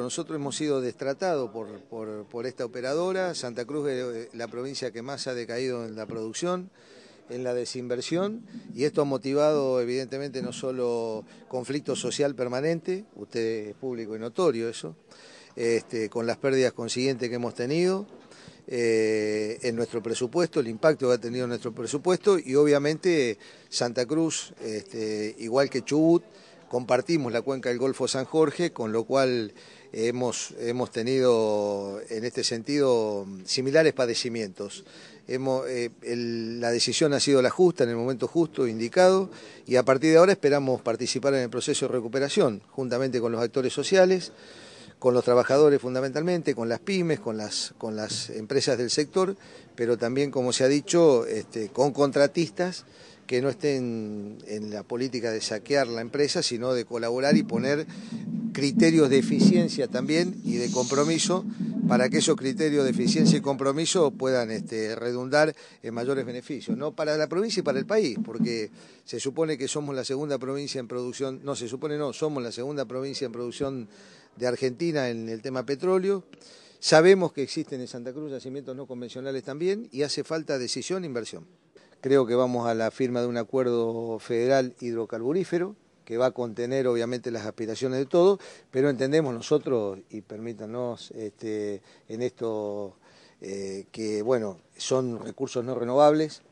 Nosotros hemos sido destratados por, esta operadora. Santa Cruz es eh, la provincia que más ha decaído en la producción, en la desinversión, y esto ha motivado, evidentemente, no solo conflicto social permanente, usted es público y notorio eso, este, con las pérdidas consiguientes que hemos tenido. Eh, en nuestro presupuesto, el impacto que ha tenido en nuestro presupuesto y obviamente Santa Cruz, este, igual que Chubut, compartimos la cuenca del Golfo San Jorge, con lo cual eh, hemos, hemos tenido en este sentido similares padecimientos. Hemos, eh, la decisión ha sido la justa en el momento justo, indicado, y a partir de ahora esperamos participar en el proceso de recuperación, juntamente con los actores sociales, con los trabajadores fundamentalmente, con las pymes, con las, con las empresas del sector, pero también, como se ha dicho, este, con contratistas que no estén en la política de saquear la empresa, sino de colaborar y poner criterios de eficiencia también y de compromiso para que esos criterios de eficiencia y compromiso puedan este, redundar en mayores beneficios, no para la provincia y para el país, porque se supone que somos la segunda provincia en producción, no, se supone no, somos la segunda provincia en producción de Argentina en el tema petróleo. Sabemos que existen en Santa Cruz yacimientos no convencionales también y hace falta decisión e inversión. Creo que vamos a la firma de un acuerdo federal hidrocarburífero que va a contener obviamente las aspiraciones de todos, pero entendemos nosotros, y permítanos este, en esto, eh, que bueno, son recursos no renovables,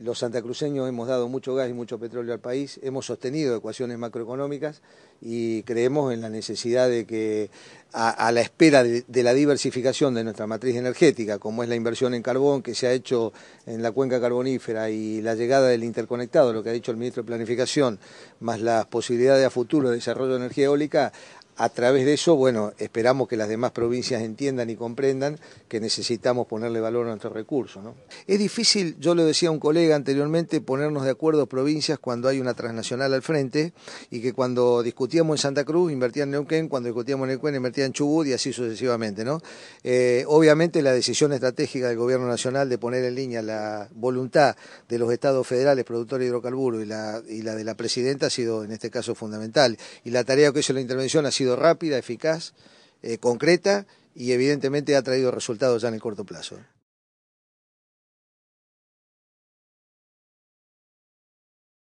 los santacruceños hemos dado mucho gas y mucho petróleo al país, hemos sostenido ecuaciones macroeconómicas y creemos en la necesidad de que, a, la espera de, de, la diversificación de nuestra matriz energética, como es la inversión en carbón que se ha hecho en la cuenca carbonífera y la llegada del interconectado, lo que ha dicho el ministro de Planificación, más las posibilidades a futuro de desarrollo de energía eólica, a través de eso, bueno, esperamos que las demás provincias entiendan y comprendan que necesitamos ponerle valor a nuestros recursos. ¿no? Es difícil, yo lo decía a un colega anteriormente, ponernos de acuerdo provincias cuando hay una transnacional al frente y que cuando discutíamos en Santa Cruz invertían en Neuquén, cuando discutíamos en Neuquén invertían en Chubut y así sucesivamente. ¿no? Eh, obviamente la decisión estratégica del Gobierno Nacional de poner en línea la voluntad de los estados federales productores de hidrocarburos y la, y la de la Presidenta ha sido en este caso fundamental y la tarea que hizo la intervención ha sido rápida, eficaz, eh, concreta y evidentemente ha traído resultados ya en el corto plazo.